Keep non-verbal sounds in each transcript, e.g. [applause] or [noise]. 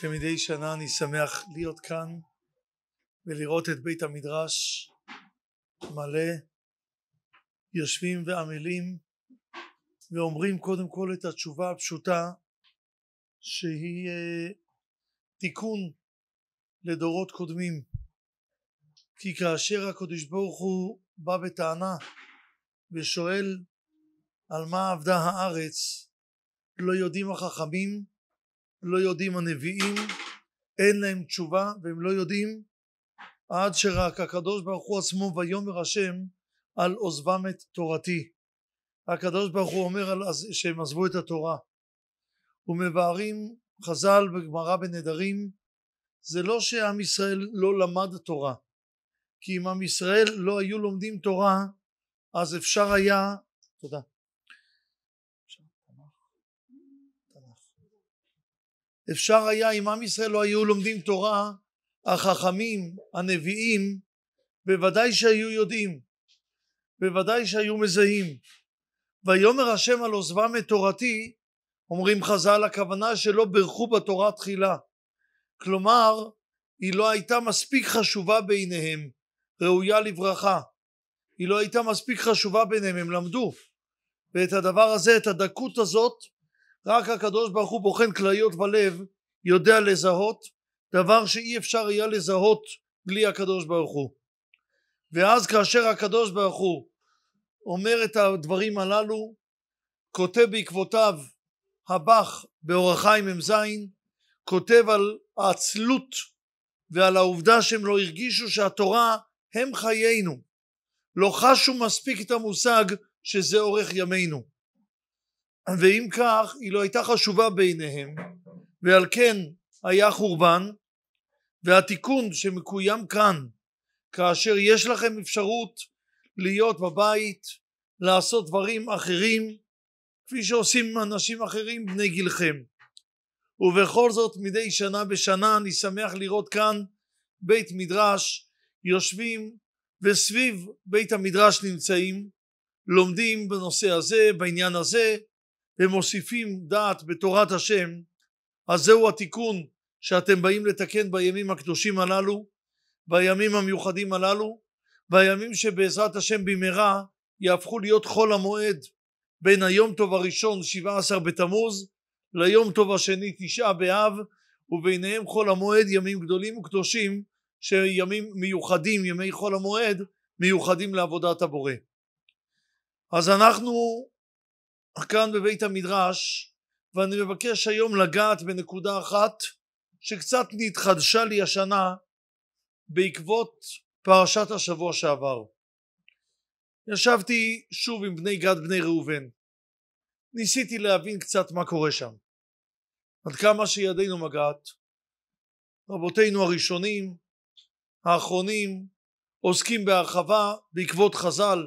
כמדי שנה אני שמח להיות כאן ולראות את בית המדרש מלא יושבים ועמלים ואומרים קודם כל את התשובה הפשוטה שהיא אה, תיקון לדורות קודמים כי כאשר הקדוש ברוך הוא בא בטענה ושואל על מה עבדה הארץ לא יודעים החכמים לא יודעים הנביאים, אין להם תשובה והם לא יודעים עד שרק הקדוש ברוך הוא עצמו ויאמר השם על עוזבם את תורתי. הקדוש ברוך הוא אומר על, שהם עזבו את התורה. ומבארים חז"ל בגמרא בנדרים זה לא שעם ישראל לא למד תורה כי אם עם ישראל לא היו לומדים תורה אז אפשר היה תודה אפשר היה אם עם ישראל לא היו לומדים תורה החכמים הנביאים בוודאי שהיו יודעים בוודאי שהיו מזהים ויאמר השם על עוזבם את תורתי אומרים חז"ל הכוונה שלא ברכו בתורה תחילה כלומר היא לא הייתה מספיק חשובה בעיניהם ראויה לברכה היא לא הייתה מספיק חשובה ביניהם הם למדו ואת הדבר הזה את הדקות הזאת רק הקדוש ברוך הוא בוחן כליות ולב יודע לזהות דבר שאי אפשר היה לזהות בלי הקדוש ברוך הוא ואז כאשר הקדוש ברוך הוא אומר את הדברים הללו כותב בעקבותיו הבח באורח חיים מ"ז כותב על העצלות ועל העובדה שהם לא הרגישו שהתורה הם חיינו לא חשו מספיק את המושג שזה אורך ימינו ואם כך לא הייתה חשובה בעיניהם ועל כן היה חורבן והתיקון שמקוים כאן כאשר יש לכם אפשרות להיות בבית לעשות דברים אחרים כפי שעושים אנשים אחרים בני גילכם ובכל זאת מדי שנה בשנה אני שמח לראות כאן בית מדרש יושבים וסביב בית המדרש נמצאים לומדים בנושא הזה בעניין הזה ומוסיפים דעת בתורת השם אז זהו התיקון שאתם באים לתקן בימים הקדושים הללו בימים המיוחדים הללו בימים שבעזרת השם במהרה יהפכו להיות חול המועד בין היום טוב הראשון 17 בתמוז ליום טוב השני תשעה באב וביניהם חול המועד ימים גדולים וקדושים שימים מיוחדים ימי חול המועד מיוחדים לעבודת הבורא אז אנחנו כאן בבית המדרש ואני מבקש היום לגעת בנקודה אחת שקצת נתחדשה לי השנה בעקבות פרשת השבוע שעבר. ישבתי שוב עם בני גד בני ראובן ניסיתי להבין קצת מה קורה שם עד כמה שידינו מגעת רבותינו הראשונים האחרונים עוסקים בהרחבה בעקבות חז"ל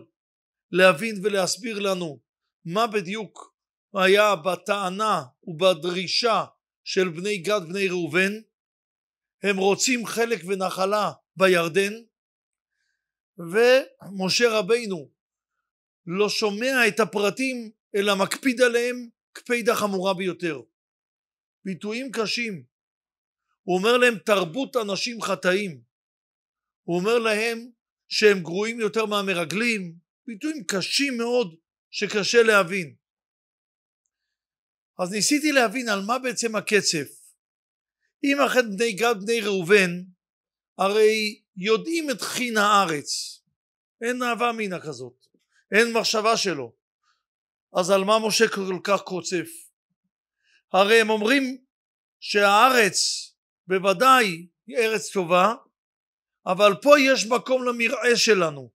להבין ולהסביר לנו מה בדיוק היה בטענה ובדרישה של בני גד בני ראובן הם רוצים חלק ונחלה בירדן ומשה רבינו לא שומע את הפרטים אלא מקפיד עליהם קפידה חמורה ביותר ביטויים קשים הוא אומר להם תרבות אנשים חטאים הוא אומר להם שהם גרועים יותר מהמרגלים ביטויים קשים מאוד שקשה להבין. אז ניסיתי להבין על מה בעצם הקצף. אם אכן בני גד בני ראובן הרי יודעים את חין הארץ. אין אהבה מינה כזאת, אין מחשבה שלו. אז על מה משה כל כך קוצף? הרי הם אומרים שהארץ בוודאי היא ארץ טובה, אבל פה יש מקום למרעה שלנו.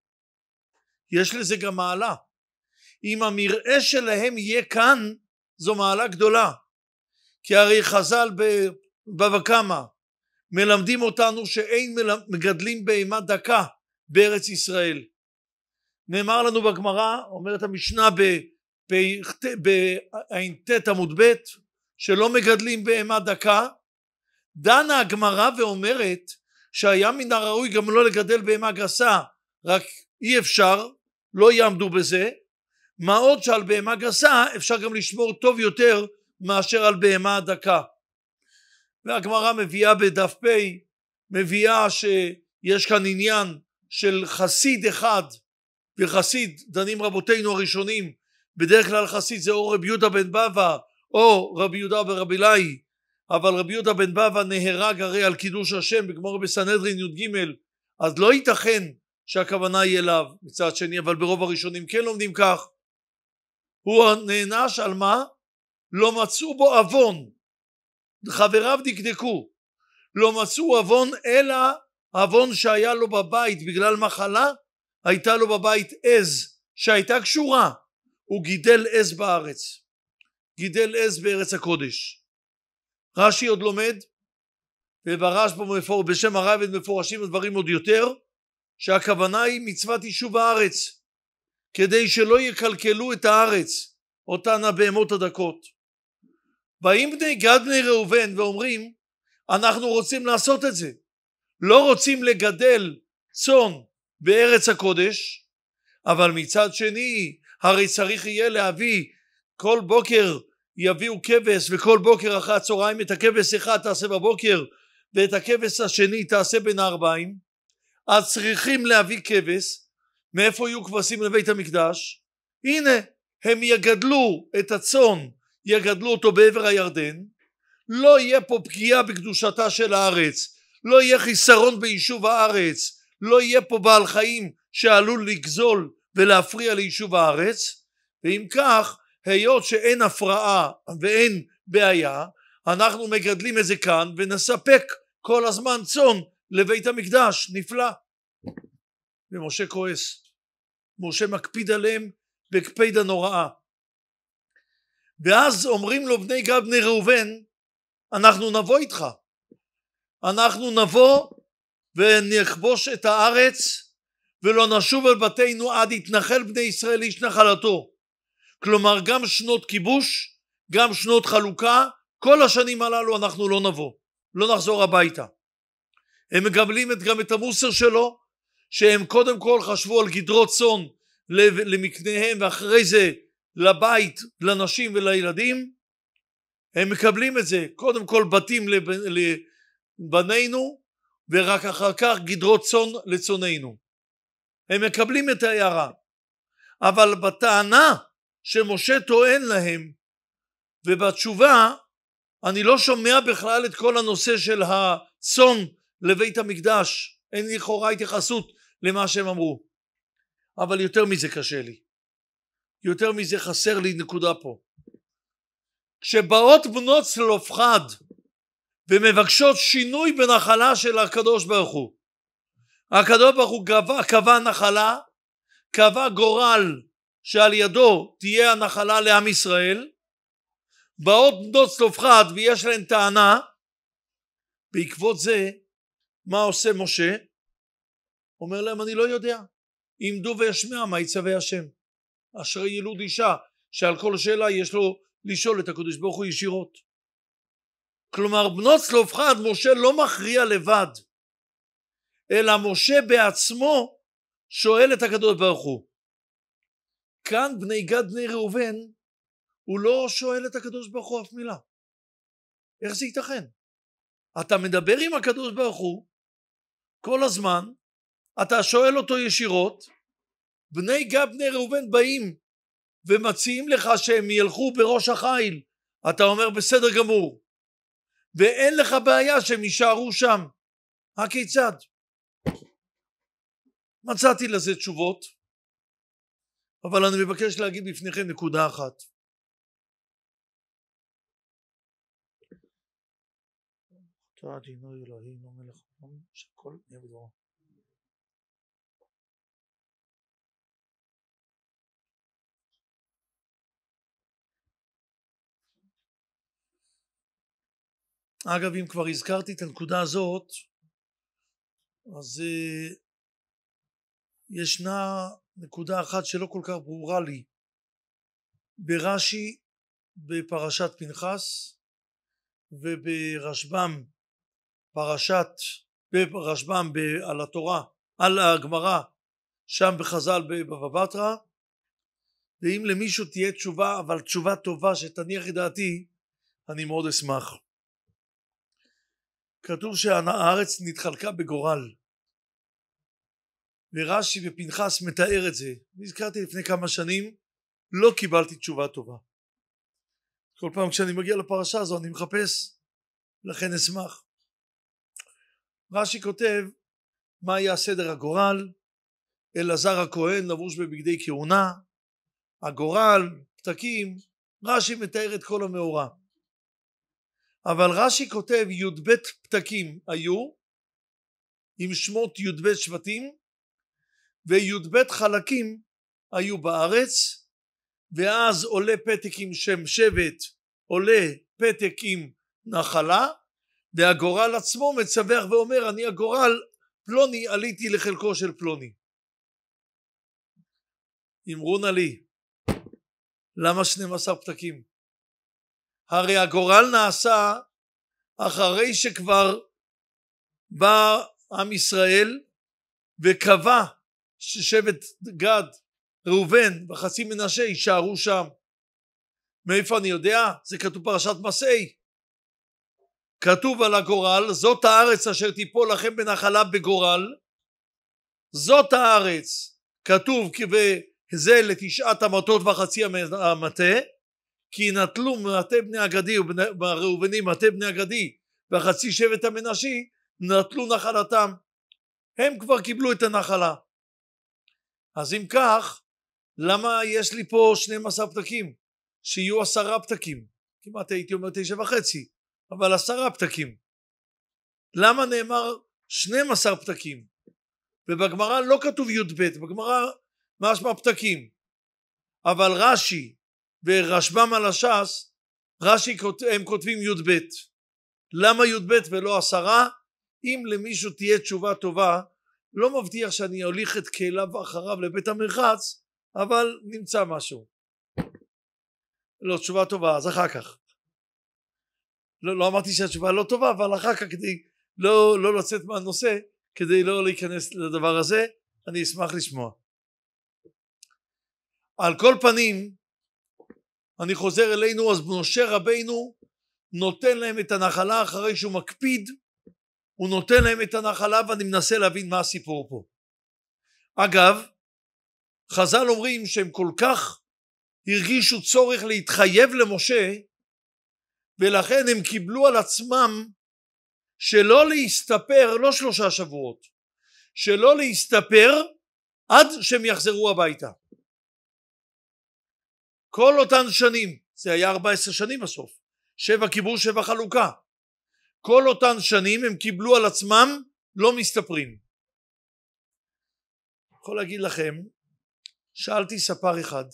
יש לזה גם מעלה. אם המרעה שלהם יהיה כאן זו מעלה גדולה כי הרי חז"ל בבבא קמא מלמדים אותנו שאין מגדלים בהמה דקה בארץ ישראל נאמר לנו בגמרא אומרת המשנה בע"ט עמוד ב' שלא מגדלים בהמה דקה דנה הגמרא ואומרת שהיה מן הראוי גם לא לגדל בהמה גסה רק אי אפשר לא יעמדו בזה מה עוד שעל בהמה גסה אפשר גם לשמור טוב יותר מאשר על בהמה דקה. והגמרא מביאה בדף פ' מביאה שיש כאן עניין של חסיד אחד וחסיד דנים רבותינו הראשונים בדרך כלל חסיד זה או רבי יהודה בן בבא או רבי יהודה ורבי לאי אבל רבי יהודה בן בבא נהרג הרי על קידוש השם בגמור בסנהדרין י"ג אז לא ייתכן שהכוונה היא אליו מצד שני אבל ברוב הראשונים כן לומדים כך הוא נענש על מה? לא מצאו בו עוון חבריו דקדקו לא מצאו עוון אלא עוון שהיה לו בבית בגלל מחלה הייתה לו בבית עז שהייתה קשורה הוא גידל עז בארץ גידל עז בארץ הקודש רש"י עוד לומד וברש במפור מפור, בשם הרייבד מפורשים הדברים עוד יותר שהכוונה היא מצוות יישוב הארץ כדי שלא יקלקלו את הארץ אותן הבהמות הדקות. באים בני גד בני ראובן ואומרים אנחנו רוצים לעשות את זה לא רוצים לגדל צאן בארץ הקודש אבל מצד שני הרי צריך יהיה להביא כל בוקר יביאו כבש וכל בוקר אחרי הצהריים את הכבש אחד תעשה בבוקר ואת הכבש השני תעשה בין הערביים אז צריכים להביא כבש מאיפה יהיו כבשים לבית המקדש? הנה, הם יגדלו את הצאן, יגדלו אותו בעבר הירדן, לא יהיה פה פגיעה בקדושתה של הארץ, לא יהיה חיסרון ביישוב הארץ, לא יהיה פה בעל חיים שעלול לגזול ולהפריע ליישוב הארץ, ואם כך, היות שאין הפרעה ואין בעיה, אנחנו מגדלים את זה כאן ונספק כל הזמן צאן לבית המקדש, נפלא. ומשה כועס. משה מקפיד עליהם בקפידה נוראה. ואז אומרים לו בני גב בני ראובן אנחנו נבוא איתך אנחנו נבוא ונכבוש את הארץ ולא נשוב על בתינו עד יתנחל בני ישראל איש נחלתו כלומר גם שנות כיבוש גם שנות חלוקה כל השנים הללו אנחנו לא נבוא לא נחזור הביתה הם מקבלים גם את המוסר שלו שהם קודם כל חשבו על גדרות צאן למקניהם ואחרי זה לבית, לנשים ולילדים, הם מקבלים את זה, קודם כל בתים לבנינו ורק אחר כך גדרות צאן לצוננו. הם מקבלים את ההערה. אבל בטענה שמשה טוען להם ובתשובה אני לא שומע בכלל את כל הנושא של הצאן לבית המקדש. אין לכאורה התייחסות למה שהם אמרו. אבל יותר מזה קשה לי. יותר מזה חסר לי נקודה פה. כשבאות בנות צלופחד ומבקשות שינוי בנחלה של הקדוש ברוך הוא. הקדוש ברוך הוא קבע, קבע נחלה, קבע גורל שעל ידו תהיה הנחלה לעם ישראל. באות בנות צלופחד ויש להן טענה. בעקבות זה מה עושה משה? אומר להם אני לא יודע עמדו וישמע מה יצווה השם אשרי ילוד אישה שעל כל שאלה יש לו לשאול את הקדוש ברוך הוא ישירות כלומר בנות צלופחד משה לא מכריע לבד אלא משה בעצמו שואל את הקדוש ברוך הוא כאן בני גד בני ראובן הוא לא שואל את הקדוש ברוך הוא אף מילה איך זה ייתכן? אתה מדבר עם הקדוש ברוך הוא כל הזמן אתה שואל אותו ישירות בני גד בני ראובן באים ומציעים לך שהם ילכו בראש החיל אתה אומר בסדר גמור ואין לך בעיה שהם יישארו שם הכיצד? מצאתי לזה תשובות אבל אני מבקש להגיד בפניכם נקודה אחת אתה אדינו אלוהים המלך שכל נהיה אגב אם כבר הזכרתי את הנקודה הזאת אז uh, ישנה נקודה אחת שלא כל כך ברורה לי ברש"י בפרשת פנחס וברשב"ם פרשת ברשב"ם על התורה על הגמרא שם בחז"ל בבבא בתרא ואם למישהו תהיה תשובה אבל תשובה טובה שתניח את דעתי אני מאוד אשמח כתוב שהארץ נתחלקה בגורל ורש"י ופנחס מתאר את זה נזכרתי לפני כמה שנים לא קיבלתי תשובה טובה כל פעם כשאני מגיע לפרשה הזו אני מחפש לכן אשמח רש"י כותב מה היה סדר הגורל אלעזר הכהן לבוש בבגדי כהונה הגורל פתקים רש"י מתאר את כל המאורע אבל רש"י כותב י"ב פתקים היו עם שמות י"ב שבטים וי"ב חלקים היו בארץ ואז עולה פתק עם שם שבט עולה פתק עם נחלה והגורל עצמו מצווח ואומר אני הגורל פלוני עליתי לחלקו של פלוני אמרו נא לי למה 12 פתקים? הרי הגורל נעשה אחרי שכבר בא עם ישראל וקבע ששבט גד, ראובן וחצי מנשה יישארו שם. מאיפה אני יודע? זה כתוב פרשת מסעי. כתוב על הגורל, זאת הארץ אשר תיפול לכם בנחלה בגורל, זאת הארץ. כתוב וזה לתשעת המטות וחצי המטה, כי נטלו מטה בני הגדי והראובנים מטה בני הגדי והחצי שבט המנשי נטלו נחלתם הם כבר קיבלו את הנחלה אז אם כך למה יש לי פה 12 פתקים שיהיו עשרה פתקים כמעט הייתי אומר תשע וחצי אבל עשרה פתקים למה נאמר 12 פתקים ובגמרא לא כתוב י"ב בגמרא מה שמה פתקים אבל רש"י ברשב"ם על הש"ס רש"י הם כותבים י"ב למה י"ב ולא עשרה? אם למישהו תהיה תשובה טובה לא מבטיח שאני אוליך את כליו אחריו לבית המרחץ אבל נמצא משהו לא תשובה טובה אז אחר כך לא, לא אמרתי שהתשובה לא טובה אבל אחר כך כדי לא, לא לצאת מהנושא כדי לא להיכנס לדבר הזה אני אשמח לשמוע על כל פנים אני חוזר אלינו, אז משה רבינו נותן להם את הנחלה אחרי שהוא מקפיד, הוא נותן להם את הנחלה ואני מנסה להבין מה הסיפור פה. אגב, חז"ל אומרים שהם כל כך הרגישו צורך להתחייב למשה ולכן הם קיבלו על עצמם שלא להסתפר לא שלושה שבועות שלא להסתפר עד שהם יחזרו הביתה כל אותן שנים זה היה 14 שנים בסוף שבע כיבוש שבע חלוקה כל אותן שנים הם קיבלו על עצמם לא מסתפרים יכול להגיד לכם שאלתי ספר אחד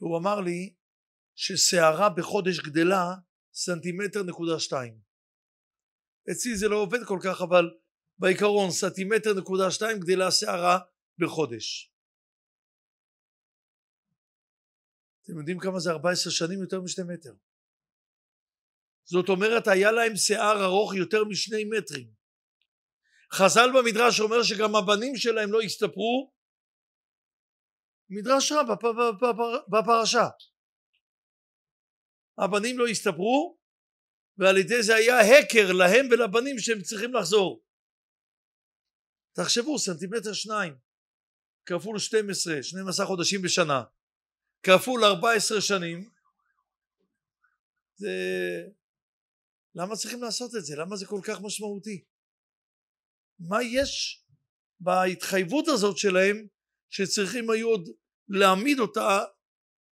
והוא אמר לי ששערה בחודש גדלה סנטימטר נקודה שתיים אצלי זה לא עובד כל כך אבל בעיקרון סנטימטר נקודה שתיים גדלה שערה בחודש אתם יודעים כמה זה 14 שנים? יותר משני מטר. זאת אומרת היה להם שיער ארוך יותר משני מטרים. חז"ל במדרש אומר שגם הבנים שלהם לא הסתפרו מדרש רב בפרשה. הבנים לא הסתפרו ועל ידי זה היה הקר להם ולבנים שהם צריכים לחזור. תחשבו סנטימטר שניים כפול 12, 12 חודשים בשנה כפול 14 שנים זה למה צריכים לעשות את זה? למה זה כל כך משמעותי? מה יש בהתחייבות הזאת שלהם שצריכים היו עוד להעמיד אותה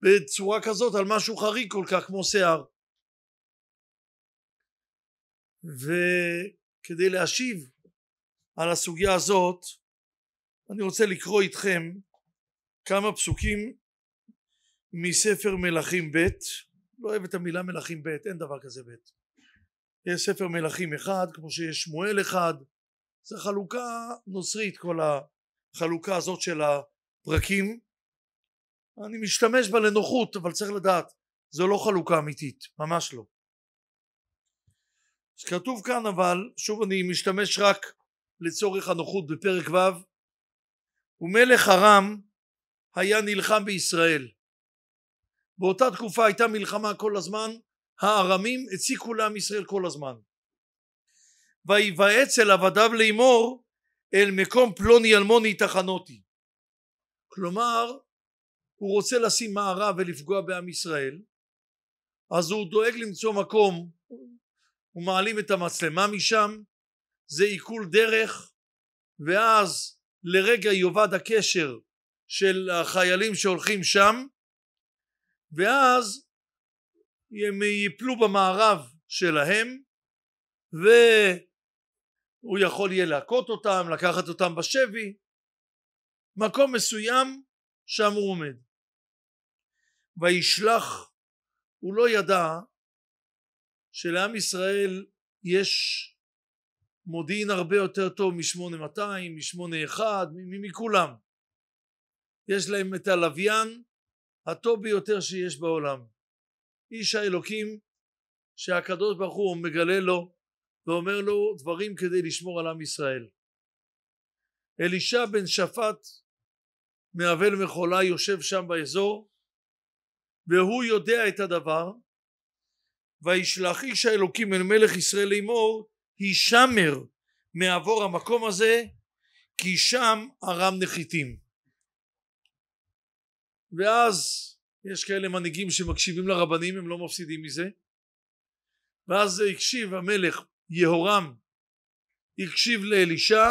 בצורה כזאת על משהו חריג כל כך כמו שיער? וכדי להשיב על הסוגיה הזאת אני רוצה לקרוא איתכם כמה פסוקים מספר מלכים ב', לא אוהב את המילה מלכים ב', אין דבר כזה ב'. יש ספר מלכים אחד, כמו שיש שמואל אחד, זו חלוקה נוצרית כל החלוקה הזאת של הפרקים. אני משתמש בה לנוחות, אבל צריך לדעת, זו לא חלוקה אמיתית, ממש לא. כתוב כאן אבל, שוב אני משתמש רק לצורך הנוחות בפרק ו', ומלך ארם היה נלחם בישראל. באותה תקופה הייתה מלחמה כל הזמן הארמים הציקו לעם ישראל כל הזמן ויבאץ אל עבדיו לאמור אל מקום פלוני אלמוני תחנותי כלומר הוא רוצה לשים מערה ולפגוע בעם ישראל אז הוא דואג למצוא מקום הוא מעלים את המצלמה משם זה עיכול דרך ואז לרגע יאבד הקשר של החיילים שהולכים שם ואז הם ייפלו במערב שלהם והוא יכול יהיה להכות אותם, לקחת אותם בשבי, מקום מסוים שם הוא עומד. וישלח, הוא לא ידע שלעם ישראל יש מודיעין הרבה יותר טוב מ-8200, מ-81, מכולם. יש להם את הלוויין הטוב ביותר שיש בעולם. איש האלוקים שהקדוש ברוך הוא מגלה לו ואומר לו דברים כדי לשמור על עם ישראל. אלישע בן שפט מאבל מחולה יושב שם באזור והוא יודע את הדבר וישלח איש האלוקים אל מלך ישראל לאמור הישמר מעבור המקום הזה כי שם ארם נחיתים ואז יש כאלה מנהיגים שמקשיבים לרבנים הם לא מפסידים מזה ואז הקשיב המלך יהורם הקשיב לאלישע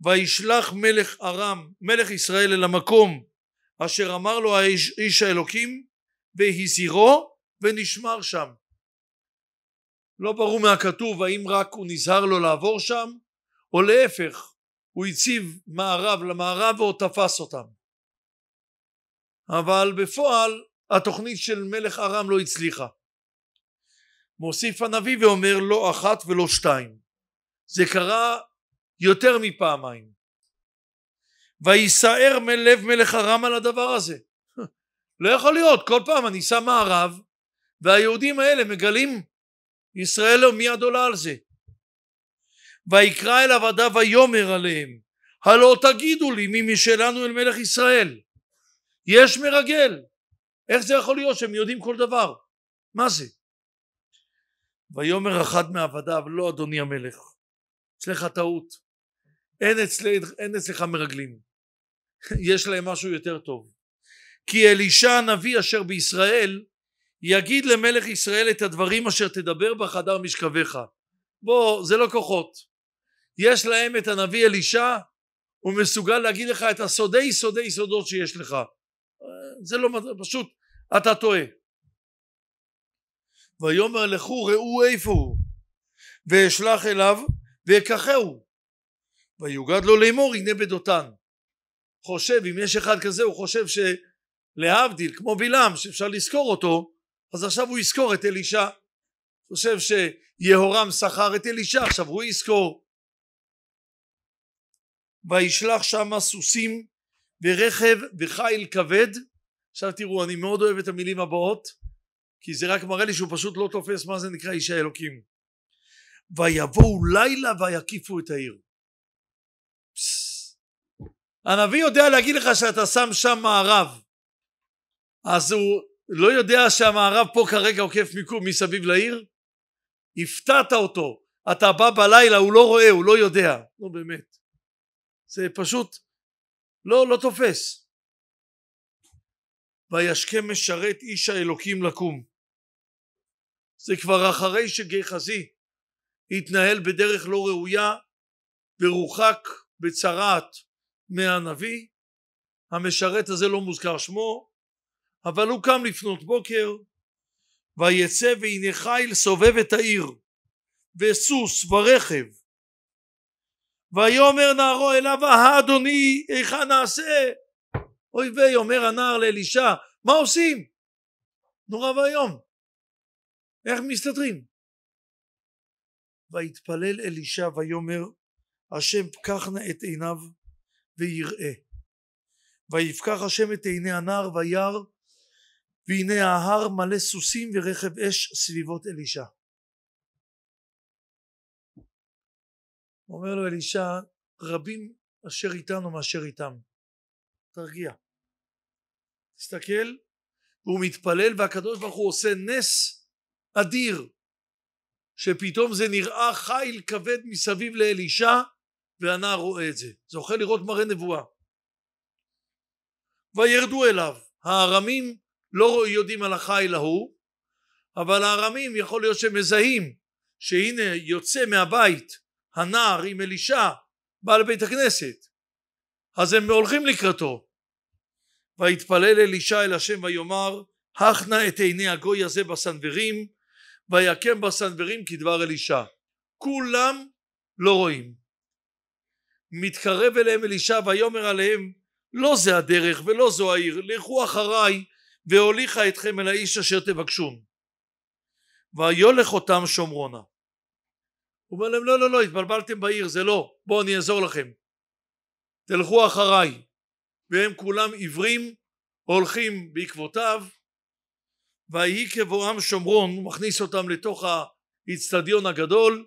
וישלח מלך ארם מלך ישראל אל המקום אשר אמר לו האיש, איש האלוקים והזהירו ונשמר שם לא ברור מהכתוב האם רק הוא נזהר לו לא לעבור שם או להפך הוא הציב מערב למערב ועוד תפס אותם אבל בפועל התוכנית של מלך ארם לא הצליחה. מוסיף הנביא ואומר לא אחת ולא שתיים. זה קרה יותר מפעמיים. ויסער מלב מלך ארם על הדבר הזה. [laughs] לא יכול להיות, כל פעם אני שם מערב והיהודים האלה מגלים ישראל לא מיד עולה על זה. ויקרא אל עבדיו ויאמר עליהם הלא תגידו לי מי משלנו אל מלך ישראל יש מרגל איך זה יכול להיות שהם יודעים כל דבר מה זה ויאמר אחד מעבדיו לא אדוני המלך יש לך טעות אין, אצל, אין אצלך מרגלים [laughs] יש להם משהו יותר טוב כי אלישע הנביא אשר בישראל יגיד למלך ישראל את הדברים אשר תדבר בחדר משכבך בוא זה לא כוחות יש להם את הנביא אלישע הוא מסוגל להגיד לך את הסודי סודי סודות שיש לך זה לא פשוט אתה טועה ויאמר לכו ראו איפה הוא ואשלח אליו ויקחהו ויוגד לו לאמור הנה בדותן חושב אם יש אחד כזה הוא חושב שלהבדיל כמו בלעם שאפשר לזכור אותו אז עכשיו הוא יזכור את אלישע חושב שיהורם שכר את אלישע עכשיו הוא יזכור וישלח שמה סוסים ורכב וחיל כבד עכשיו תראו אני מאוד אוהב את המילים הבאות כי זה רק מראה לי שהוא פשוט לא תופס מה זה נקרא איש האלוקים ויבואו לילה ויקיפו את העיר הנביא יודע להגיד לך שאתה שם שם מערב אז הוא לא יודע שהמערב פה כרגע עוקף מיקום מסביב לעיר הפתעת אותו אתה בא בלילה הוא לא רואה הוא לא יודע נו לא באמת זה פשוט לא, לא תופס. וישכם משרת איש האלוקים לקום. זה כבר אחרי שגיחזי התנהל בדרך לא ראויה ורוחק בצרעת מהנביא. המשרת הזה לא מוזכר שמו, אבל הוא קם לפנות בוקר, ויצא והנה חיל סובב את העיר, וסוס ורכב ויאמר נערו אליו אה אדוני איכה נעשה אוי ויי אומר הנער לאלישע מה עושים נורא ואיום איך מסתדרים ויתפלל אלישע ויאמר השם פקח נא את עיניו ויראה ויפקח השם את עיני הנער וירא והנה ההר מלא סוסים ורכב אש סביבות אלישע אומר לו אלישע רבים אשר איתנו מאשר איתם תרגיע תסתכל והוא מתפלל והקדוש ברוך הוא עושה נס אדיר שפתאום זה נראה חיל כבד מסביב לאלישע והנער רואה את זה זוכה לראות מראה נבואה וירדו אליו הארמים לא יודעים על החיל ההוא אבל הארמים יכול להיות שמזהים שהנה יוצא מהבית הנער עם אלישע בא לבית הכנסת אז הם הולכים לקראתו ויתפלל אלישע אל השם ויאמר הכנה את עיני הגוי הזה בסנוורים ויקם בסנוורים כדבר אלישע כולם לא רואים מתקרב אליהם אלישע ויאמר עליהם לא זה הדרך ולא זו העיר לכו אחריי והוליכה אתכם אל האיש אשר תבקשון ויולך אותם שומרונה הוא אומר להם לא לא לא התבלבלתם בעיר זה לא בואו אני אעזור לכם תלכו אחריי והם כולם עיוורים הולכים בעקבותיו ויהי כבואם שומרון הוא מכניס אותם לתוך האיצטדיון הגדול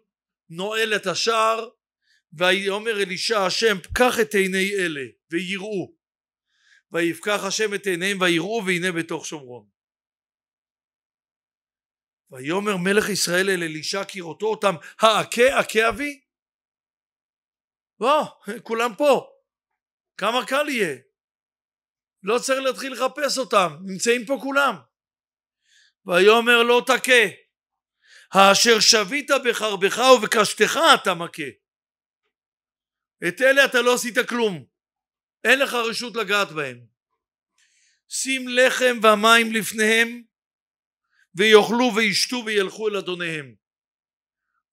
נועל את השער ויאמר אלישע השם פקח את עיני אלה ויראו ויפקח השם את עיניהם ויראו והנה בתוך שומרון ויאמר מלך ישראל אל אלישע כי ראותו אותם האכה אכה אבי בוא כולם פה כמה קל יהיה לא צריך להתחיל לחפש אותם נמצאים פה כולם ויאמר לא תכה האשר שבית בחרבך ובקשתך אתה מכה את אלה אתה לא עשית כלום אין לך רשות לגעת בהם שים לחם ומים לפניהם ויאכלו וישתו וילכו אל אדוניהם.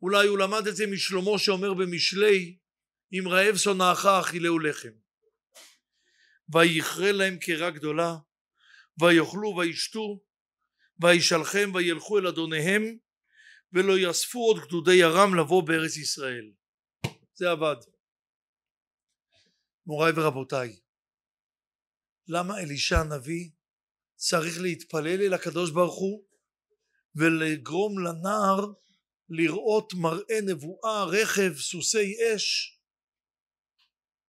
אולי הוא למד את זה משלמה שאומר במשלי אם רעב שונאך אכילהו לחם. ויכרה להם קרה גדולה ויאכלו וישתו וישלחם וילכו אל אדוניהם ולא יאספו עוד גדודי ארם לבוא בארץ ישראל. זה עבד. מוריי ורבותיי, למה אלישע הנביא צריך להתפלל אל הקדוש ברוך הוא ולגרום לנער לראות מראה נבואה, רכב, סוסי אש.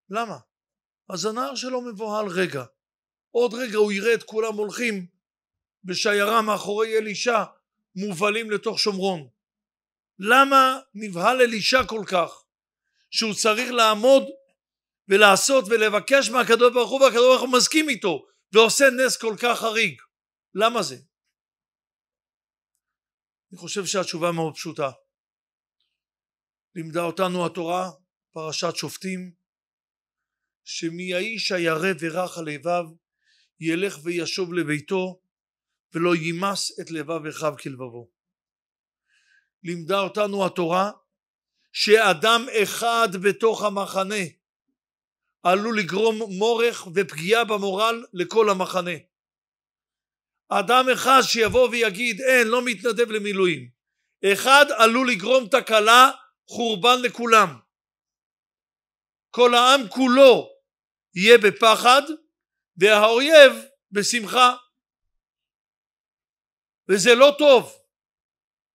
למה? אז הנער שלו מבוהל רגע. עוד רגע הוא יראה את כולם הולכים בשיירה מאחורי אלישע מובלים לתוך שומרון. למה נבהל אלישע כל כך שהוא צריך לעמוד ולעשות ולבקש מהקדוש ברוך הוא והקדוש ברוך הוא מסכים איתו ועושה נס כל כך חריג? למה זה? אני חושב שהתשובה מאוד פשוטה. לימדה אותנו התורה, פרשת שופטים, שמי האיש הירא ורך איביו ילך וישוב לביתו ולא יימס את לבב אחיו כלבבו. לימדה אותנו התורה שאדם אחד בתוך המחנה עלול לגרום מורך ופגיעה במורל לכל המחנה. אדם אחד שיבוא ויגיד אין לא מתנדב למילואים אחד עלול לגרום תקלה חורבן לכולם כל העם כולו יהיה בפחד והאויב בשמחה וזה לא טוב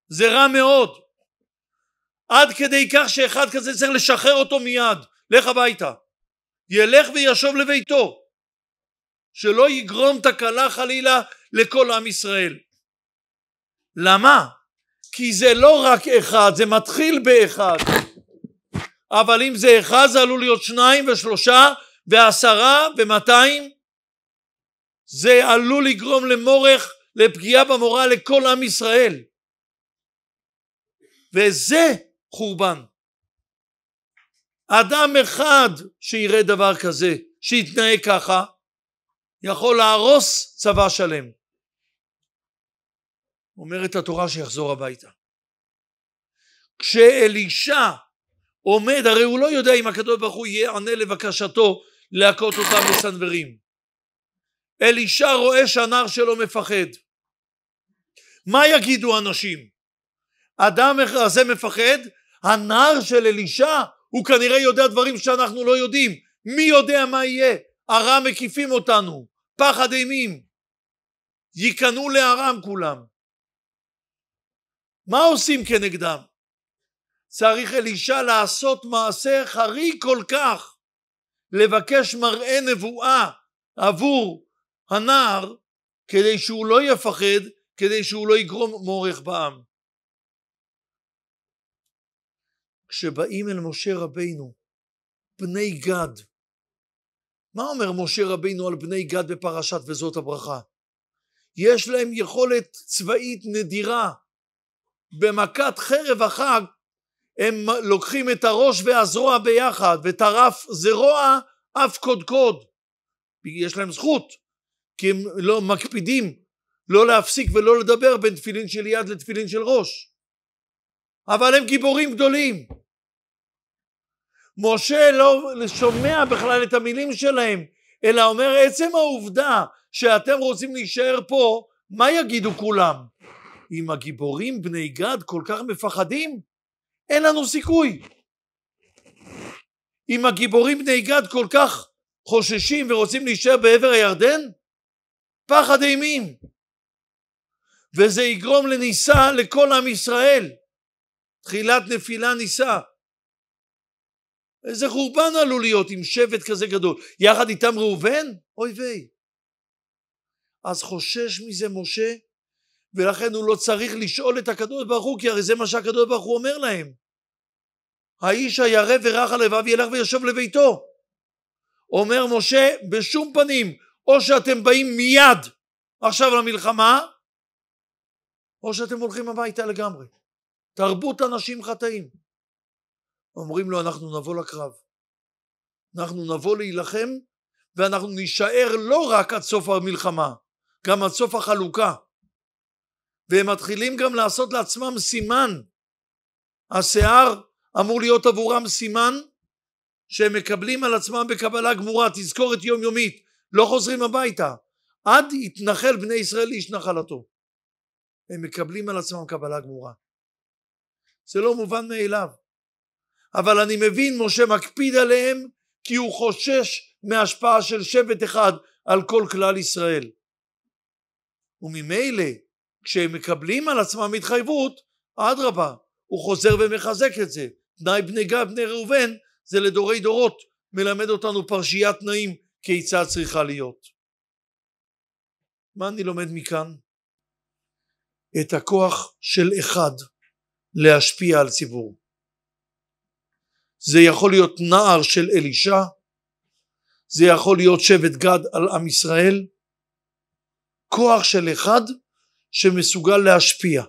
זה רע מאוד עד כדי כך שאחד כזה צריך לשחרר אותו מיד לך הביתה ילך וישוב לביתו שלא יגרום תקלה חלילה לכל עם ישראל. למה? כי זה לא רק אחד, זה מתחיל באחד. אבל אם זה אחד זה עלול להיות שניים ושלושה ועשרה ומאתיים. זה עלול לגרום למורך, לפגיעה במורה לכל עם ישראל. וזה חורבן. אדם אחד שיראה דבר כזה, שיתנהג ככה, יכול להרוס צבא שלם. אומרת התורה שיחזור הביתה. כשאלישע עומד הרי הוא לא יודע אם הקדוש ברוך הוא יענה לבקשתו להכות אותם בסנוורים. אלישע רואה שהנער שלו מפחד. מה יגידו אנשים? אדם הזה מפחד? הנער של אלישע הוא כנראה יודע דברים שאנחנו לא יודעים. מי יודע מה יהיה? ארם מקיפים אותנו, פחד אימים. ייכנעו לארם כולם. מה עושים כנגדם? צריך אלישע לעשות מעשה חריג כל כך, לבקש מראה נבואה עבור הנער, כדי שהוא לא יפחד, כדי שהוא לא יגרום מורך בעם. כשבאים אל משה רבינו, בני גד, מה אומר משה רבינו על בני גד בפרשת וזאת הברכה? יש להם יכולת צבאית נדירה, במכת חרב החג הם לוקחים את הראש והזרוע ביחד ואת הרף זרוע אף קודקוד יש להם זכות כי הם לא מקפידים לא להפסיק ולא לדבר בין תפילין של יד לתפילין של ראש אבל הם גיבורים גדולים משה לא שומע בכלל את המילים שלהם אלא אומר עצם העובדה שאתם רוצים להישאר פה מה יגידו כולם אם הגיבורים בני גד כל כך מפחדים, אין לנו סיכוי. אם הגיבורים בני גד כל כך חוששים ורוצים להישאר בעבר הירדן, פחד אימים. וזה יגרום לנישא לכל עם ישראל. תחילת נפילה ניסה. איזה חורבן עלול להיות עם שבט כזה גדול. יחד איתם ראובן? אוי ויי. אז חושש מזה משה ולכן הוא לא צריך לשאול את הקדוש ברוך הוא כי הרי זה מה שהקדוש ברוך הוא אומר להם האיש הירא ורח על לבב ילך וישב לביתו אומר משה בשום פנים או שאתם באים מיד עכשיו למלחמה או שאתם הולכים הביתה לגמרי תרבות אנשים חטאים אומרים לו אנחנו נבוא לקרב אנחנו נבוא להילחם ואנחנו נישאר לא רק עד סוף המלחמה גם עד סוף החלוקה והם מתחילים גם לעשות לעצמם סימן השיער אמור להיות עבורם סימן שהם מקבלים על עצמם בקבלה גמורה תזכורת יומיומית לא חוזרים הביתה עד יתנחל בני ישראל איש נחלתו הם מקבלים על עצמם קבלה גמורה זה לא מובן מאליו אבל אני מבין משה מקפיד עליהם כי הוא חושש מהשפעה של שבט אחד על כל כלל ישראל וממילא כשהם מקבלים על עצמם התחייבות אדרבה הוא חוזר ומחזק את זה תנאי בני גב, בני ראובן זה לדורי דורות מלמד אותנו פרשיית תנאים כיצד צריכה להיות מה אני לומד מכאן? את הכוח של אחד להשפיע על ציבור זה יכול להיות נער של אלישע זה יכול להיות שבט גד על עם ישראל כוח של אחד שמסוגל להשפיע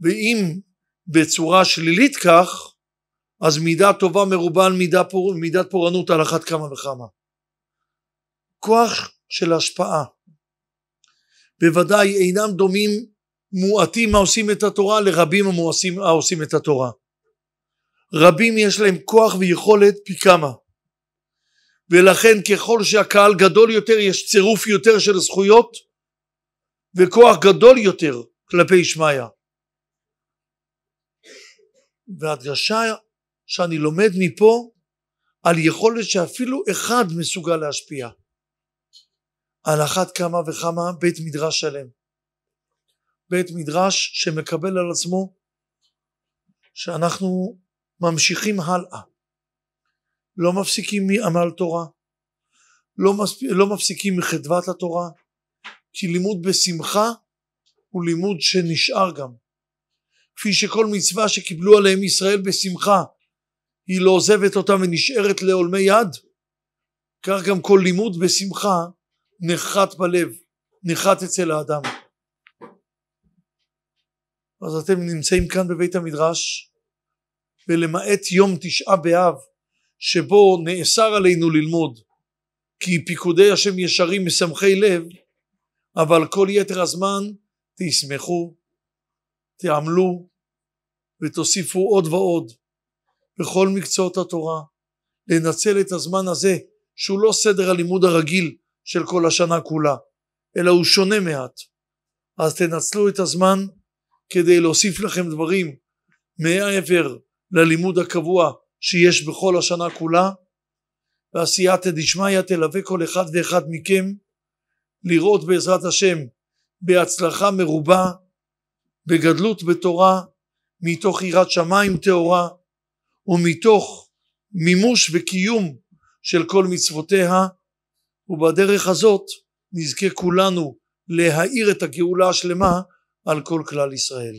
ואם בצורה שלילית כך אז מידה טובה מרובה על מידה פור, מידת פורענות על אחת כמה וכמה כוח של השפעה בוודאי אינם דומים מועטים העושים את התורה לרבים המועשים, העושים את התורה רבים יש להם כוח ויכולת פי כמה ולכן ככל שהקהל גדול יותר יש צירוף יותר של זכויות וכוח גדול יותר כלפי שמעיה. והדגשה שאני לומד מפה על יכולת שאפילו אחד מסוגל להשפיע. על אחת כמה וכמה בית מדרש שלם. בית מדרש שמקבל על עצמו שאנחנו ממשיכים הלאה. לא מפסיקים מעמל תורה, לא, מפס... לא מפסיקים מחדוות התורה, כי לימוד בשמחה הוא לימוד שנשאר גם. כפי שכל מצווה שקיבלו עליהם ישראל בשמחה היא לא עוזבת אותה ונשארת לעולמי יד, כך גם כל לימוד בשמחה נחת בלב, נחת אצל האדם. אז אתם נמצאים כאן בבית המדרש ולמעט יום תשעה באב שבו נאסר עלינו ללמוד כי פיקודי השם ישרים משמחי לב אבל כל יתר הזמן תשמחו, תעמלו ותוסיפו עוד ועוד בכל מקצועות התורה, לנצל את הזמן הזה שהוא לא סדר הלימוד הרגיל של כל השנה כולה, אלא הוא שונה מעט. אז תנצלו את הזמן כדי להוסיף לכם דברים מעבר ללימוד הקבוע שיש בכל השנה כולה, ועשייתא דשמיא תלווה כל אחד ואחד מכם לראות בעזרת השם בהצלחה מרובה, בגדלות בתורה, מתוך יראת שמיים טהורה ומתוך מימוש וקיום של כל מצוותיה ובדרך הזאת נזכה כולנו להאיר את הגאולה השלמה על כל כלל ישראל.